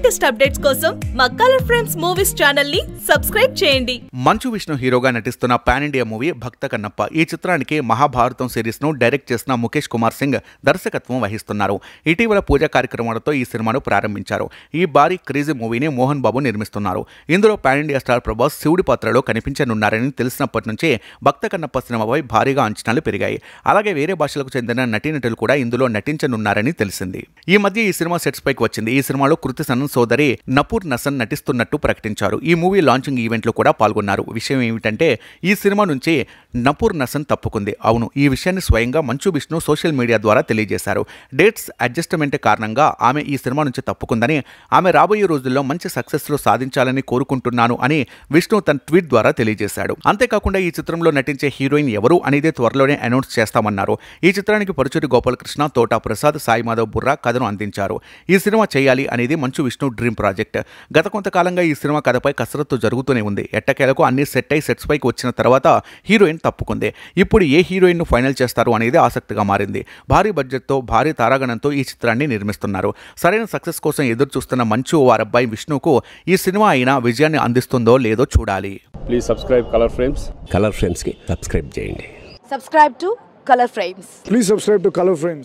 latest updates కోసం మా colour frames movies channel ని సబ్స్క్రైబ్ చేయండి మంచు విష్ణు హీరోగా నటిస్తున్న pan India movie Bhakta Kannappa ఈ చిత్రానికి మహాభారతం సిరీస్ ను డైరెక్ట్ చేసిన ముఖేష్ కుమార్ సింగ్ దర్శకత్వం వహిస్తున్నారు ఇటీవల పూజ కార్యక్రమాలతో ఈ సినిమాను ప్రారంభించారు ఈ భారీ క్రేజీ మూవీని మోహన్ బాబు నిర్మిస్తున్నారు ఇందులో పాన్ ఇండియా స్టార్ ప్రభాస్ శివుడి పాత్రలో కనిపించనున్నారని తెలిసినప్పటి నుంచే భక్త కన్నప్ప సినిమాపై భారీగా అంచనాలు పెరిగాయి అలాగే వేరే భాషలకు చెందిన నటీనటులు కూడా ఇందులో నటించనున్నారని తెలిసింది ఈ మధ్య ఈ సినిమా సెట్స్ పైకి వచ్చింది ఈ సినిమాలో కృతి సనన్ సోదరి నపూర్ నసన్ నటిస్తున్నట్టు ప్రకటించారు ఈ మూవీ లాంచింగ్ ఈవెంట్లో కూడా పాల్గొన్నారు విషయం ఏమిటంటే ఈ సినిమా నుంచి నపూర్ నసన్ తప్పుకుంది అవును ఈ విషయాన్ని స్వయంగా మంచు విష్ణు సోషల్ మీడియా ద్వారా తెలియజేశారు డేట్స్ అడ్జస్ట్మెంట్ కారణంగా ఆమె ఈ సినిమా నుంచి తప్పుకుందని ఆమె రాబోయే రోజుల్లో మంచి సక్సెస్లో సాధించాలని కోరుకుంటున్నాను అని విష్ణు తన ట్వీట్ ద్వారా తెలియజేశాడు అంతేకాకుండా ఈ చిత్రంలో నటించే హీరోయిన్ ఎవరు అనేది త్వరలోనే అనౌన్స్ చేస్తామన్నారు ఈ చిత్రానికి పరుచూరి గోపాలకృష్ణ తోటా ప్రసాద్ సాయి మాధవ్ బుర్రా కథను అందించారు ఈ సినిమా చేయాలి అనేది మంచు విష్ణు విష్ణు డ్రీమ్ ప్రాజెక్ట్ గత కొంతకాలంగా ఈ సినిమా కథపై కసరత్తు జరుగుతూనే ఉంది ఎట్టకేలకు అన్ని సెట్ అయి సెట్స్ పైకి వచ్చిన తర్వాత హీరోయిన్ తప్పుకుంది ఇప్పుడు ఏ హీరోయిన్ను ఫైనల్ చేస్తారు అనేది ఆసక్తిగా మారింది భారీ బడ్జెట్తో భారీ తారాగణంతో ఈ చిత్రాన్ని నిర్మిస్తున్నారు సరైన సక్సెస్ కోసం ఎదురు చూస్తున్న మంచు వారబ్బాయి విష్ణుకు ఈ సినిమా అయినా విజయాన్ని అందిస్తుందో లేదో చూడాలి please subscribe colour frames colour ఫ్రేమ్స్కి సబ్స్క్రైబ్ చేయండి subscribe to colour frames please subscribe to colour frames